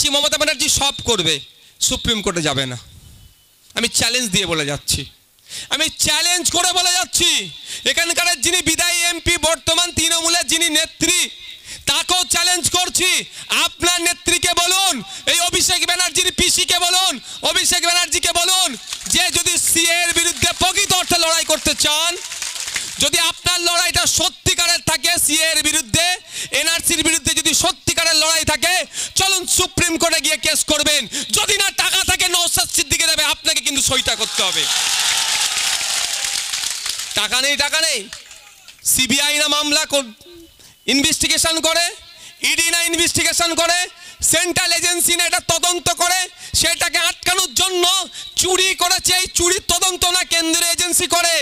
যাচ্ছি মমতা ব্যানার্জি সব করবে সুপ্রিম কোর্টে যাবে না আমি চ্যালেঞ্জ দিয়ে বলে যাচ্ছি আমি চ্যালেঞ্জ করে বলে যাচ্ছি এখানকার যিনি বিদায়ী এমপি বর্তমান তৃণমূলের যিনি নেত্রী তাকেও চ্যালেঞ্জ করছি আপনার নেত্রীকে বলুন এই অভিষেক ব্যানার্জির পিসিকে বলুন অভিষেক ব্যানার্জিকে বলুন যে যদি সিএর বিরুদ্ধে প্রকৃত অর্থে লড়াই করতে চান যদি আপনার লড়াইটা সত্যিকারের থাকে সিএর বিরুদ্ধে এনআরসির বিরুদ্ধে যদি সত্যি লড়াই থাকে চলুন সুপ্রিম কোর্টে গিয়ে কেস করবেন যদি না টাকা থাকে নৌসাদ সিদ্দিকে দেবে আপনাকে কিন্তু সইটা করতে হবে টাকা নেই টাকা নেই সিবিআই না মামলা ইনভেস্টিগেশন করে ইডি e না ইনভেস্টিগেশন করে সেন্ট্রাল এজেন্সি না এটা তদন্ত করে সেটাকে আটকানোর জন্য চুরি করেছে এই চুরির তদন্ত না কেন্দ্রীয় এজেন্সি করে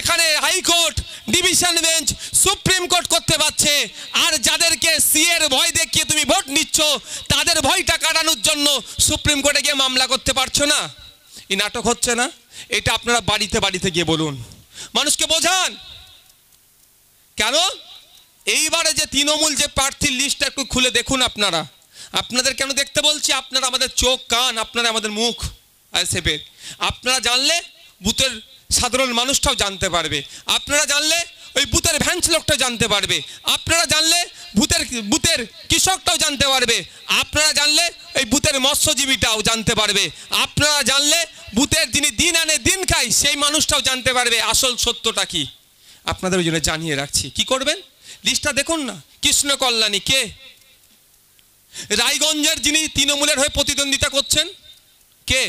এখানে high court division bench supreme court করতে পারছে আর যাদেরকে সিএর ভয় দেখিয়ে তুমি ভোট নিচ্ছ তাদের ভয়টা কাটানোর জন্য সুপ্রিম কোর্টে গিয়ে মামলা করতে পারছো না এই নাটক হচ্ছে না এটা আপনারা বাড়িতে বাড়িতে গিয়ে বলুন মানুষকে বোঝান কেন এইবারে যে তৃণমূল যে প্রার্থীর লিস্টটা একটু খুলে দেখুন আপনারা আপনাদের কেন দেখতে বলছি আপনারা আমাদের চোখ কান আপনারা আমাদের মুখ আইসেফের আপনারা জানলে বুথের সাধারণ মানুষটাও জানতে পারবে আপনারা জানলে ওই ভূতের ভ্যাঞ্চ লোকটাও জানতে পারবে আপনারা জানলে ভূতের ভূতের কৃষকটাও জানতে পারবে আপনারা জানলে ওই ভূতের মৎস্যজীবীটাও জানতে পারবে আপনারা জানলে ভূতের যিনি দিন আনে দিন খায় সেই মানুষটাও জানতে পারবে আসল সত্যটা কি আপনাদের ওই জন্য জানিয়ে রাখছি কি করবেন লিস্টটা দেখুন না কৃষ্ণ কল্যাণী কে রায়গঞ্জের যিনি তৃণমূলের হয়ে প্রতিদ্বন্দ্বিতা করছেন কে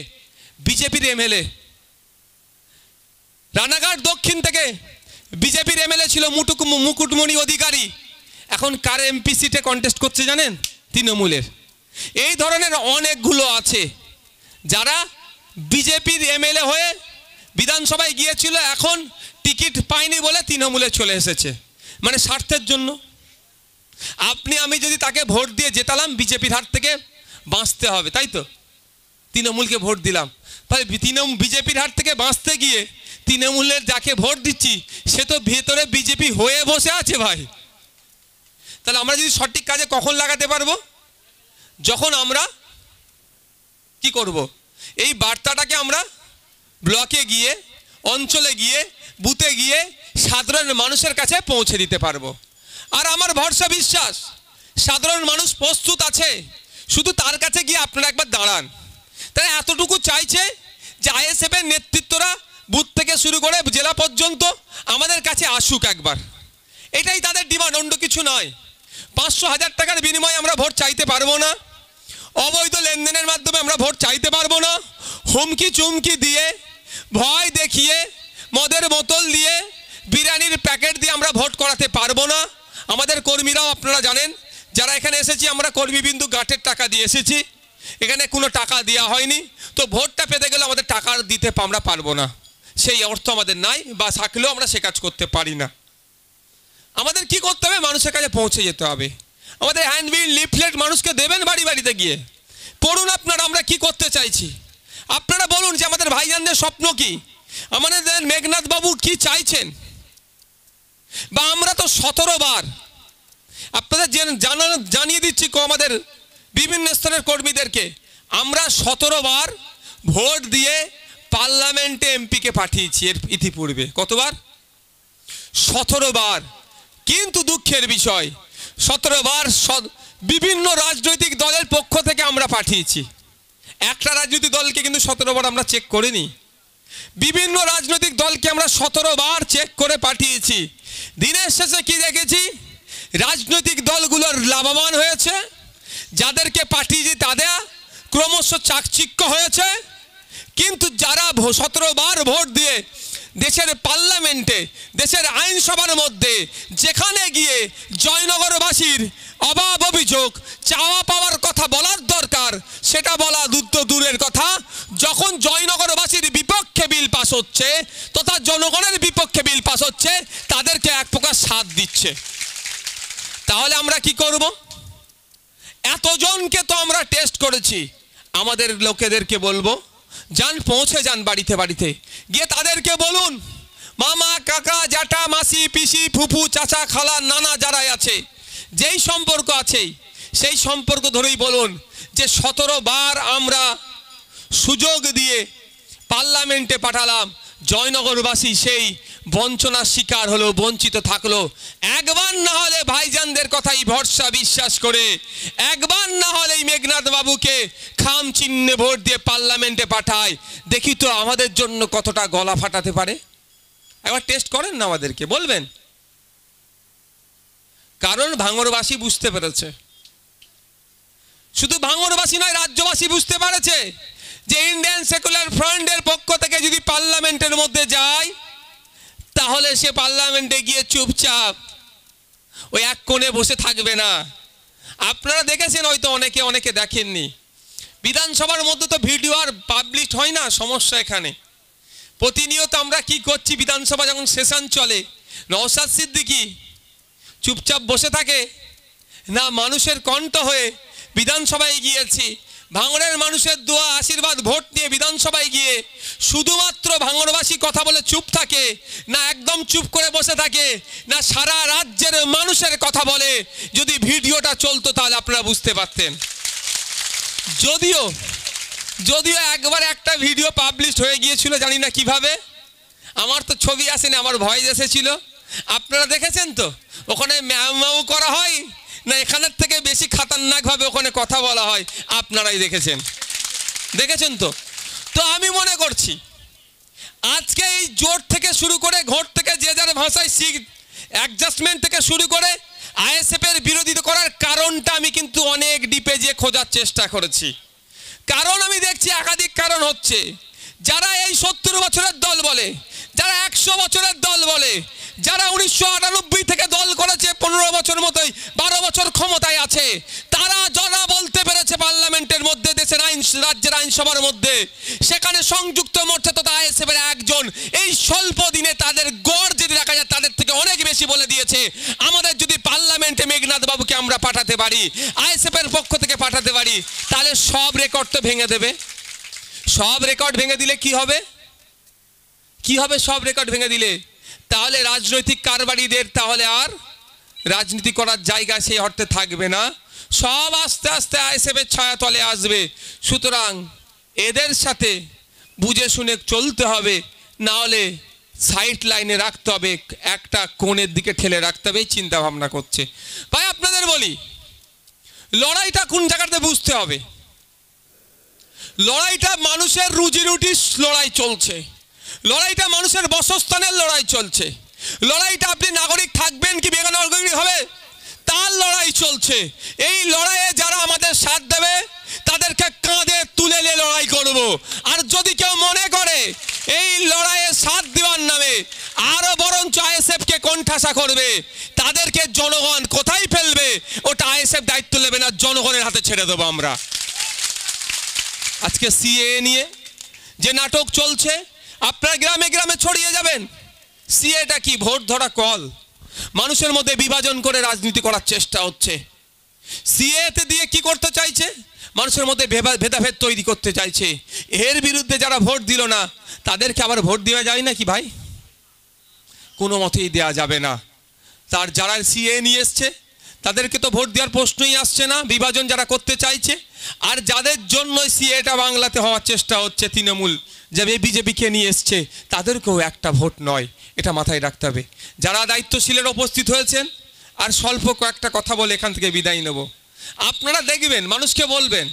বিজেপির এমএলএ রানাঘাট দক্ষিণ থেকে বিজেপির এমএলএ ছিল মুটুক মুকুটমণি অধিকারী এখন কার এমপি সিটে কন্টেস্ট করছে জানেন তৃণমূলের এই ধরনের অনেকগুলো আছে যারা বিজেপির এমএলএ হয়ে বিধানসভায় গিয়েছিল এখন টিকিট পায়নি বলে তৃণমূলে চলে এসেছে মানে স্বার্থের জন্য আপনি আমি যদি তাকে ভোট দিয়ে জেতালাম বিজেপির হাত থেকে বাঁচতে হবে তাই তো তৃণমূলকে ভোট দিলাম তাহলে তৃণমূল বিজেপির হাত থেকে বাঁচতে গিয়ে তৃণমূলের যাকে ভোট দিচ্ছি সে তো ভেতরে বিজেপি হয়ে বসে আছে ভাই তাহলে আমরা যদি সঠিক কাজে কখন লাগাতে পারবো যখন আমরা কি করব। এই বার্তাটাকে আমরা ব্লকে গিয়ে অঞ্চলে গিয়ে বুথে গিয়ে সাধারণ মানুষের কাছে পৌঁছে দিতে পারবো আর আমার ভরসা বিশ্বাস সাধারণ মানুষ প্রস্তুত আছে শুধু তার কাছে গিয়ে আপনারা একবার দাঁড়ান তাই এতটুকু চাইছে যে আইএসএফের নেতৃত্বরা বুথ থেকে শুরু করে জেলা পর্যন্ত আমাদের কাছে আসুক একবার এটাই তাদের ডিমান্ড অন্য কিছু নয় পাঁচশো হাজার টাকার বিনিময়ে আমরা ভোট চাইতে পারবো না অবৈধ লেনদেনের মাধ্যমে আমরা ভোট চাইতে পারবো না হুমকি চুমকি দিয়ে ভয় দেখিয়ে মদের বোতল দিয়ে বিরিয়ানির প্যাকেট দিয়ে আমরা ভোট করাতে পারবো না আমাদের কর্মীরাও আপনারা জানেন যারা এখানে এসেছি আমরা কর্মীবিন্দু গাঁটের টাকা দিয়ে এসেছি এখানে কোনো টাকা দেওয়া হয়নি তো ভোটটা পেতে গেলে আমাদের টাকা দিতে আমরা পারবো না সেই অর্থ আমাদের নাই বা থাকলেও আমরা সে কাজ করতে পারি না আমাদের কি করতে হবে মানুষের কাছে পৌঁছে যেতে হবে আমাদের হ্যান্ডবিল লিফলেট মানুষকে দেবেন বাড়ি বাড়িতে গিয়ে পড়ুন আপনারা আমরা কি করতে চাইছি আপনারা বলুন যে আমাদের ভাইজানদের স্বপ্ন কি আমাদের মেঘনাথ বাবু কি চাইছেন বা আমরা তো সতেরো বার আপনাদের জানিয়ে দিচ্ছি আমাদের বিভিন্ন স্তরের কর্মীদেরকে আমরা সতেরো বার ভোট দিয়ে পার্লামেন্টে এমপিকে পাঠিয়েছি এর ইতিপূর্বে কতবার সতেরো বার কিন্তু দুঃখের বিষয় সতেরো বার বিভিন্ন রাজনৈতিক দলের পক্ষ থেকে আমরা পাঠিয়েছি একটা রাজনৈতিক দলকে কিন্তু সতেরো বার আমরা চেক করিনি বিভিন্ন রাজনৈতিক দলকে আমরা সতেরো বার চেক করে পাঠিয়েছি দিনের শেষে কি দেখেছি রাজনৈতিক দলগুলোর লাভবান হয়েছে যাদেরকে পাঠিয়েছি তাদের ক্রমশ চাকচিক্য হয়েছে কিন্তু যারা সতেরোবার ভোট দিয়ে দেশের পার্লামেন্টে দেশের আইনসভার মধ্যে যেখানে গিয়ে জয়নগরবাসীর অভাব অভিযোগ চাওয়া পাওয়ার কথা বলার দরকার সেটা বলা দুধ দূরের কথা যখন জয়নগরবাসীর বিপক্ষে বিল পাস হচ্ছে তথা জনগণের বিপক্ষে বিল পাস হচ্ছে তাদেরকে এক প্রকার সাথ দিচ্ছে তাহলে আমরা কি করব এতজনকে তো আমরা টেস্ট করেছি আমাদের লোকেদেরকে বলবো যান পৌঁছে যান বাড়িতে বাড়িতে গিয়ে তাদেরকে বলুন মামা কাকা জাটা মাসি পিসি ফুফু চাচা খালা নানা যারাই আছে যেই সম্পর্ক আছে সেই সম্পর্ক ধরেই বলুন যে সতেরো বার আমরা সুযোগ দিয়ে পার্লামেন্টে পাঠালাম জয়নগরবাসী সেই বঞ্চনার শিকার হলো বঞ্চিত থাকলো একবার না হলে ভাইজানদের কথাই ভরসা বিশ্বাস করে একবার না হলেই মেঘনাথ বাবুকে খাম চিহ্নে ভোট দিয়ে পার্লামেন্টে পাঠায় দেখি তো আমাদের জন্য কতটা গলা ফাটাতে পারে একবার টেস্ট করেন না আমাদেরকে বলবেন কারণ ভাঙরবাসী বুঝতে পেরেছে শুধু ভাঙরবাসী নয় রাজ্যবাসী বুঝতে পেরেছে যে ইন্ডিয়ান সেকুলার ফ্রন্টের পক্ষ থেকে যদি পার্লামেন্টের মধ্যে যায় তাহলে সে পার্লামেন্টে গিয়ে চুপচাপ ওই এক কোণে বসে থাকবে না আপনারা দেখেছেন হয়তো অনেকে অনেকে দেখেননি বিধানসভার মধ্যে তো ভিডিও আর পাবলিশ হয় না সমস্যা এখানে প্রতিনিয়ত আমরা কি করছি বিধানসভা যখন সেশন চলে নওসাদ সিদ্দিকি চুপচাপ বসে থাকে না মানুষের কণ্ঠ হয়ে বিধানসভায় গিয়েছি ভাঙরের মানুষের দোয়া আশীর্বাদ ভোট নিয়ে বিধানসভায় গিয়ে শুধুমাত্র ভাঙড়বাসী কথা বলে চুপ থাকে না একদম চুপ করে বসে থাকে না সারা রাজ্যের মানুষের কথা বলে যদি ভিডিওটা চলতো তাহলে আপনারা বুঝতে পারতেন যদিও যদিও একবার একটা ভিডিও পাবলিশ হয়ে গিয়েছিল জানি না কিভাবে আমার তো ছবি আসেনি আমার ভয়েস এসেছিল আপনারা দেখেছেন তো ওখানে ম্যামাও করা হয় না এখানের থেকে বেশি খাতারনাকভাবে ওখানে কথা বলা হয় আপনারাই দেখেছেন দেখেছেন তো তো আমি মনে করছি আজকে এই জোট থেকে শুরু করে ঘোট থেকে যে যার ভাষায় শিখ অ্যাডজাস্টমেন্ট থেকে শুরু করে আইএসএফের বিরোধিতা করার কারণটা আমি কিন্তু অনেক ডিপে যেয়ে খোঁজার চেষ্টা করেছি কারণ আমি দেখছি একাধিক কারণ হচ্ছে যারা এই সত্তর বছরের দল বলে যারা একশো বছরের দল বলে যারা উনিশশো থেকে দল করেছে পনেরো বছর মতোই বারো বছর ক্ষমতায় আছে তারা জনা বলতে পেরেছে পার্লামেন্টের মধ্যে দেশের আইন রাজ্যের আইনসভার মধ্যে সেখানে সংযুক্ত মোর্চা তথা আইএসএফের একজন এই স্বল্প দিনে তাদের গড় যদি দেখা যায় তাদের থেকে অনেক বেশি বলে দিয়েছে আমাদের যদি পার্লামেন্টে মেঘনাথ বাবুকে আমরা পাঠাতে পারি আইএসএফের পক্ষ থেকে পাঠাতে পারি তাহলে সব রেকর্ড তো ভেঙে দেবে সব রেকর্ড ভেঙে দিলে কি হবে কি হবে সব রেকর্ড ভেঙে দিলে তাহলে রাজনৈতিক কারবারিদের তাহলে আর রাজনীতি করার জায়গা সেই অর্থে থাকবে না সব আস্তে আস্তে আইসেফের ছায়া তলে আসবে সুতরাং এদের সাথে বুঝে শুনে চলতে হবে না হলে সাইড লাইনে রাখতে হবে একটা কোণের দিকে ঠেলে রাখতে হবে চিন্তা ভাবনা করছে ভাই আপনাদের বলি লড়াইটা কোন জায়গাতে বুঝতে হবে লড়াইটা মানুষের রুজি রুটির লড়াই চলছে লড়াইটা মানুষের বসস্থানের লড়াই চলছে লড়াইটা আপনি নাগরিক থাকবেন কি বেগান হবে তার লড়াই চলছে এই লড়াইয়ে যারা আমাদের সাথ দেবে তাদেরকে কাঁধে তুলে নিয়ে লড়াই করব। আর যদি কেউ মনে করে এই লড়াইয়ে সাথ দেওয়ার নামে আরও বরঞ্চ আইএসএফকে কণ্ঠাসা করবে তাদেরকে জনগণ কোথায় ফেলবে ওটা আইএসএফ দায়িত্ব নেবে না জনগণের হাতে ছেড়ে দেবো আমরা আজকে সিএ নিয়ে যে নাটক চলছে আপনার গ্রামে গ্রামে ছড়িয়ে যাবেন সিএটা কি ভোট ধরা কল মানুষের মধ্যে বিভাজন করে রাজনীতি করার চেষ্টা হচ্ছে সিএতে দিয়ে কি করতে চাইছে মানুষের মধ্যে ভেদাভেদ তৈরি করতে চাইছে এর বিরুদ্ধে যারা ভোট দিল না তাদেরকে আবার ভোট দেওয়া যায় না কি ভাই কোনো মতেই দেয়া যাবে না তার যারা সিএ নিয়ে এসছে তাদেরকে তো ভোট দেওয়ার প্রশ্নই আসছে না বিভাজন যারা করতে চাইছে আর যাদের জন্য সিএটা বাংলাতে হওয়ার চেষ্টা হচ্ছে তৃণমূল যে বিজেপিকে নিয়ে এসছে তাদেরকেও একটা ভোট নয় এটা মাথায় রাখতে হবে যারা দায়িত্বশীলের উপস্থিত হয়েছেন আর স্বল্প কয়েকটা কথা বলে এখান থেকে বিদায় নেব আপনারা দেখবেন মানুষকে বলবেন